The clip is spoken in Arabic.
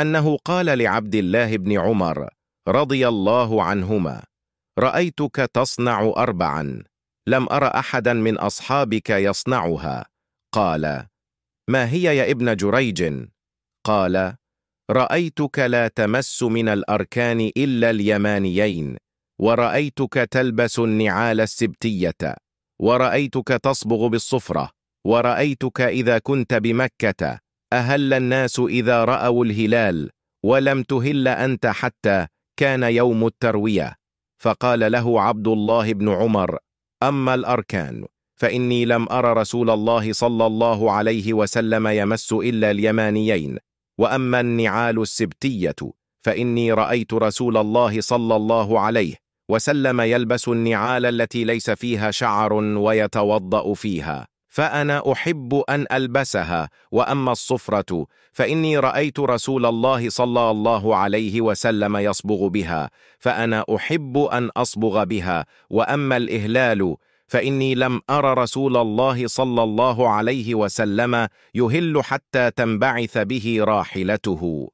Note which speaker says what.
Speaker 1: أنه قال لعبد الله بن عمر رضي الله عنهما رأيتك تصنع أربعا لم أرى أحدا من أصحابك يصنعها قال ما هي يا ابن جريج؟ قال رأيتك لا تمس من الأركان إلا اليمانيين ورأيتك تلبس النعال السبتية ورأيتك تصبغ بالصفرة ورأيتك إذا كنت بمكة أهل الناس إذا رأوا الهلال ولم تهل أنت حتى كان يوم التروية فقال له عبد الله بن عمر أما الأركان فإني لم أر رسول الله صلى الله عليه وسلم يمس إلا اليمانيين وأما النعال السبتية فإني رأيت رسول الله صلى الله عليه وسلم يلبس النعال التي ليس فيها شعر ويتوضأ فيها فأنا أحب أن ألبسها وأما الصفرة فإني رأيت رسول الله صلى الله عليه وسلم يصبغ بها فأنا أحب أن أصبغ بها وأما الإهلال فإني لم أر رسول الله صلى الله عليه وسلم يهل حتى تنبعث به راحلته